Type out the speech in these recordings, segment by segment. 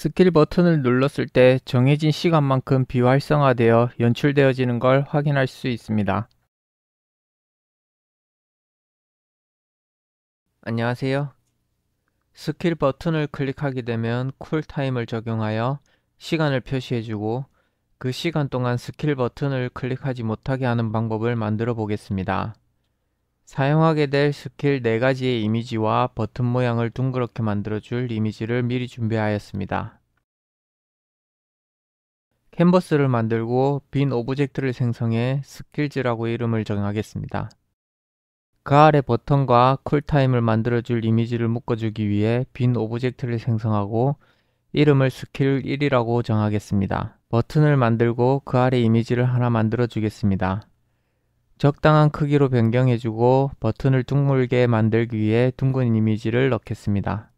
스킬 버튼을 눌렀을 때 정해진 시간만큼 비활성화되어 연출되어지는 걸 확인할 수 있습니다. 안녕하세요. 스킬 버튼을 클릭하게 되면 쿨타임을 적용하여 시간을 표시해주고 그 시간 동안 스킬 버튼을 클릭하지 못하게 하는 방법을 만들어 보겠습니다. 사용하게 될 스킬 4가지의 이미지와 버튼 모양을 둥그렇게 만들어줄 이미지를 미리 준비하였습니다. 캔버스를 만들고 빈 오브젝트를 생성해 스킬즈라고 이름을 정하겠습니다. 그 아래 버튼과 쿨타임을 만들어줄 이미지를 묶어주기 위해 빈 오브젝트를 생성하고 이름을 스킬 1이라고 정하겠습니다. 버튼을 만들고 그 아래 이미지를 하나 만들어 주겠습니다. 적당한 크기로 변경해주고 버튼을 둥글게 만들기 위해 둥근 이미지를 넣겠습니다.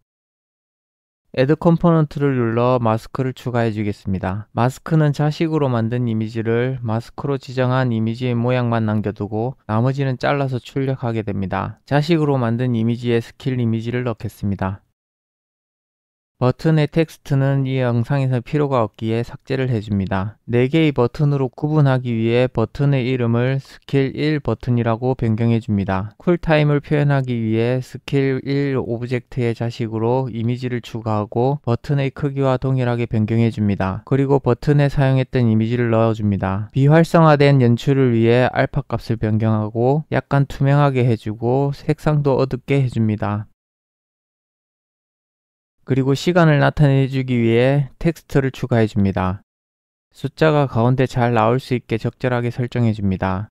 Add 컴포넌트를 눌러 마스크를 추가해 주겠습니다. 마스크는 자식으로 만든 이미지를 마스크로 지정한 이미지의 모양만 남겨두고 나머지는 잘라서 출력하게 됩니다. 자식으로 만든 이미지에 스킬 이미지를 넣겠습니다. 버튼의 텍스트는 이 영상에서 필요가 없기에 삭제를 해줍니다. 4개의 버튼으로 구분하기 위해 버튼의 이름을 스킬 1 버튼이라고 변경해줍니다. 쿨타임을 표현하기 위해 스킬 1 오브젝트의 자식으로 이미지를 추가하고 버튼의 크기와 동일하게 변경해줍니다. 그리고 버튼에 사용했던 이미지를 넣어줍니다. 비활성화된 연출을 위해 알파 값을 변경하고 약간 투명하게 해주고 색상도 어둡게 해줍니다. 그리고 시간을 나타내주기 위해 텍스트를 추가해 줍니다. 숫자가 가운데 잘 나올 수 있게 적절하게 설정해 줍니다.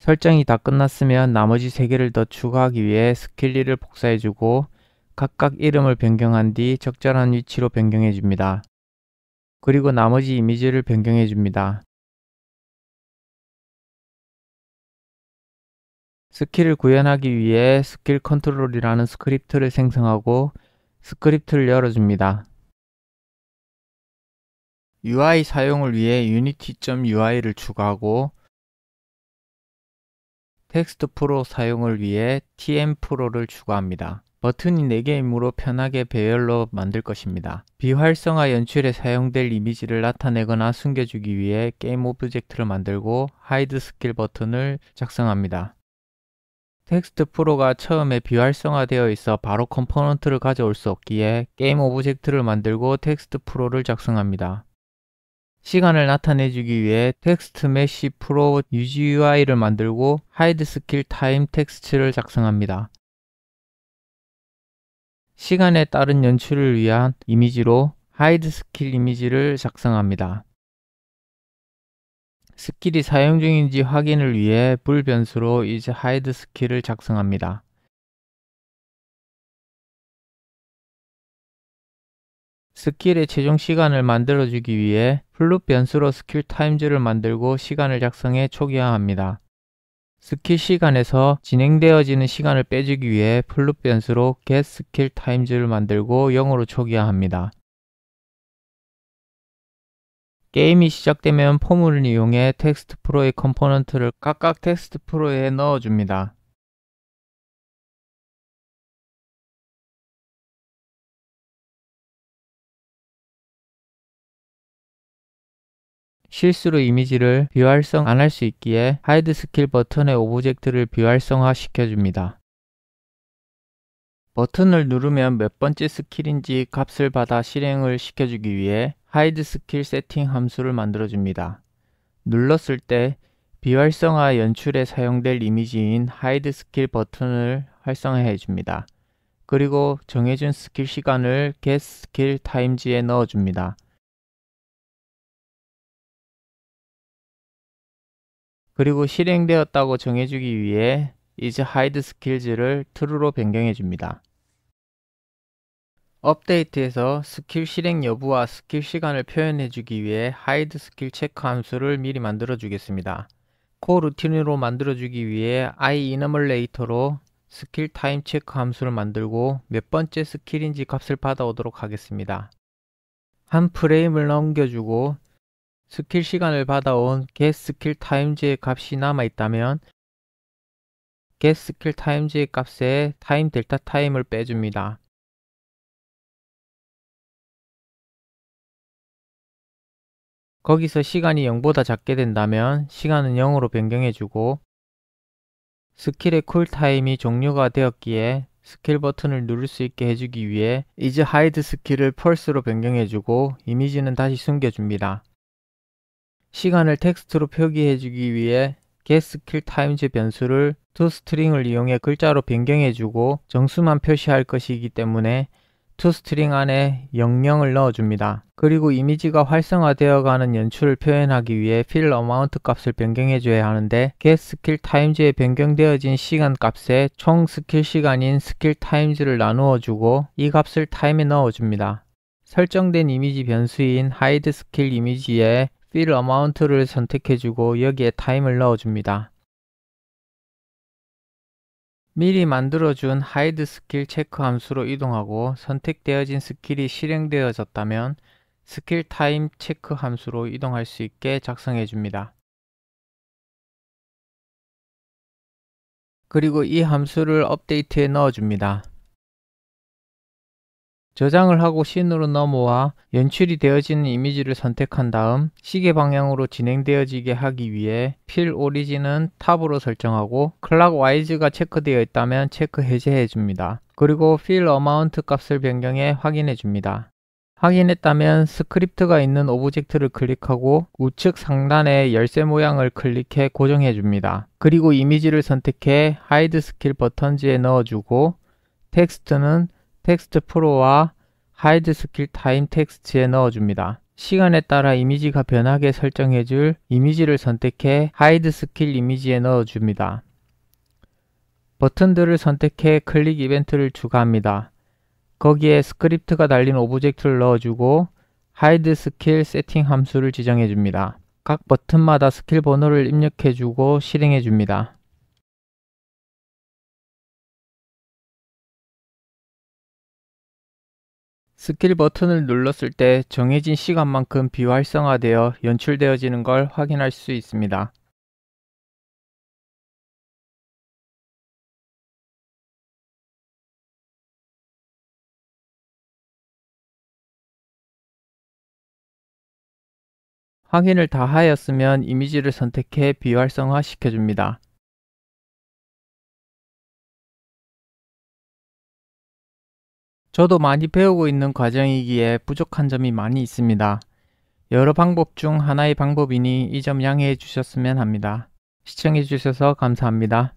설정이 다 끝났으면 나머지 3개를 더 추가하기 위해 스킬리를 복사해주고 각각 이름을 변경한 뒤 적절한 위치로 변경해 줍니다. 그리고 나머지 이미지를 변경해 줍니다. 스킬을 구현하기 위해 스킬 컨트롤이라는 스크립트를 생성하고 스크립트를 열어줍니다. UI 사용을 위해 unity.ui를 추가하고 텍스트 프로 사용을 위해 tm 프로를 추가합니다. 버튼이 4개이므로 편하게 배열로 만들 것입니다. 비활성화 연출에 사용될 이미지를 나타내거나 숨겨주기 위해 게임 오브젝트를 만들고 하이드 스킬 버튼을 작성합니다. 텍스트 프로가 처음에 비활성화되어 있어 바로 컴포넌트를 가져올 수 없기에 게임 오브젝트를 만들고 텍스트 프로를 작성합니다. 시간을 나타내주기 위해 텍스트 메시 프로 UGUI를 만들고 하이드 스킬 타임 텍스트를 작성합니다. 시간에 따른 연출을 위한 이미지로 하이드 스킬 이미지를 작성합니다. 스킬이 사용 중인지 확인을 위해 불 변수로 isHide 스킬을 작성합니다. 스킬의 최종 시간을 만들어주기 위해 플룻 변수로 스킬 타임즈를 만들고 시간을 작성해 초기화합니다. 스킬 시간에서 진행되어지는 시간을 빼주기 위해 플룻 변수로 g e t s k i l l 를 만들고 0으로 초기화합니다. 게임이 시작되면 포물을 이용해 텍스트 프로의 컴포넌트를 각각 텍스트 프로에 넣어줍니다. 실수로 이미지를 비활성 안 할 수 있기에 하이드 스킬 버튼의 오브젝트를 비활성화 시켜줍니다. 버튼을 누르면 몇 번째 스킬인지 값을 받아 실행을 시켜주기 위해 hide 스킬 세팅 함수를 만들어줍니다. 눌렀을 때 비활성화 연출에 사용될 이미지인 hide 스킬 버튼을 활성화해 줍니다. 그리고 정해준 스킬 시간을 get 스킬 타임즈에 넣어줍니다. 그리고 실행되었다고 정해주기 위해 is hide skills를 true로 변경해 줍니다. 업데이트에서 스킬 실행 여부와 스킬 시간을 표현해주기 위해 hide 스킬 체크 함수를 미리 만들어 주겠습니다. 코 루틴으로 만들어 주기 위해 i enumerlator로 스킬 타임 체크 함수를 만들고 몇 번째 스킬인지 값을 받아오도록 하겠습니다. 한 프레임을 넘겨주고 스킬 시간을 받아온 get 스킬 타임즈의 값이 남아있다면 get 스킬 타임즈의 값에 타임 델타 타임을 빼줍니다. 거기서 시간이 0보다 작게 된다면 시간은 0으로 변경해주고 스킬의 쿨타임이 종료가 되었기에 스킬 버튼을 누를 수 있게 해주기 위해 이제 하이드 스킬을 펄스로 변경해주고 이미지는 다시 숨겨줍니다. 시간을 텍스트로 표기해주기 위해 getSkillTimes 변수를 toString을 이용해 글자로 변경해주고 정수만 표시할 것이기 때문에 투스트링 안에 영0을 넣어줍니다. 그리고 이미지가 활성화되어 가는 연출을 표현하기 위해 필 어마운트 값을 변경해 줘야 하는데 get 스킬 타임즈에 변경되어진 시간 값에 총 스킬 시간인 스킬 타임즈를 나누어 주고 이 값을 타임에 넣어 줍니다. 설정된 이미지 변수인 hide 스킬 이미지에 필 어마운트를 선택해 주고 여기에 타임을 넣어 줍니다. 미리 만들어준 hide 스킬 체크 함수로 이동하고 선택되어진 스킬이 실행되어졌다면 스킬 타임 체크 함수로 이동할 수 있게 작성해 줍니다. 그리고 이 함수를 업데이트에 넣어줍니다. 저장을 하고 씬으로 넘어와 연출이 되어지는 이미지를 선택한 다음 시계 방향으로 진행되어지게 하기 위해 필 오리진은 탑으로 설정하고 클락 와이즈가 체크되어 있다면 체크 해제해 줍니다. 그리고 필 어마운트 값을 변경해 확인해 줍니다. 확인했다면 스크립트가 있는 오브젝트를 클릭하고 우측 상단의 열쇠 모양을 클릭해 고정해 줍니다. 그리고 이미지를 선택해 하이드 스킬 버튼지에 넣어주고 텍스트는 텍스트 프로와 하이드 스킬 타임 텍스트에 넣어줍니다. 시간에 따라 이미지가 변하게 설정해줄 이미지를 선택해 하이드 스킬 이미지에 넣어줍니다. 버튼들을 선택해 클릭 이벤트를 추가합니다. 거기에 스크립트가 달린 오브젝트를 넣어주고 하이드 스킬 세팅 함수를 지정해줍니다. 각 버튼마다 스킬 번호를 입력해주고 실행해줍니다. 스킬 버튼을 눌렀을 때 정해진 시간만큼 비활성화되어 연출되어지는 걸 확인할 수 있습니다. 확인을 다 하였으면 이미지를 선택해 비활성화 시켜줍니다. 저도 많이 배우고 있는 과정이기에 부족한 점이 많이 있습니다. 여러 방법 중 하나의 방법이니 이 점 양해해 주셨으면 합니다. 시청해 주셔서 감사합니다.